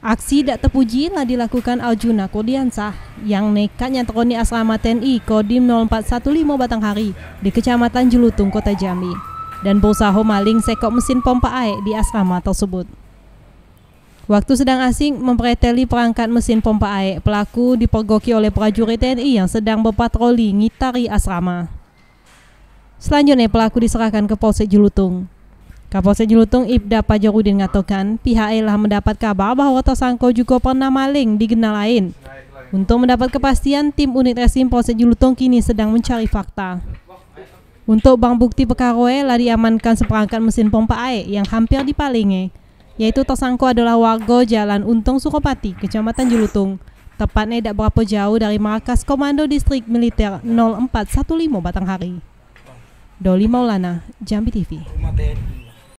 Aksi tak terpuji telah dilakukan Aljuna Kodiansah yang nekatnya nyantoni asrama TNI Kodim 0415 Batanghari di Kecamatan Julutung, Kota Jambi dan berusaha maling sekop mesin pompa air di asrama tersebut. Waktu sedang asing mempreteli perangkat mesin pompa air, pelaku dipergoki oleh prajurit TNI yang sedang berpatroli ngitari asrama. Selanjutnya pelaku diserahkan ke Polsek Julutung. Kapolsek Julutung Ibda Pajokudin mengatakan pihak telah mendapat kabar bahwa tersangka juga pernah maling di lain. Untuk mendapat kepastian, tim unit resim Polsek Julutung kini sedang mencari fakta. Untuk barang bukti perkara lari diamankan seperangkat mesin pompa air yang hampir dipalingi, yaitu tersangka adalah warga Jalan Untung Sukopati, Kecamatan Julutung, tepatnya tidak berapa jauh dari markas Komando Distrik Militer 0415 Batanghari. Doli Maulana, Jambi TV.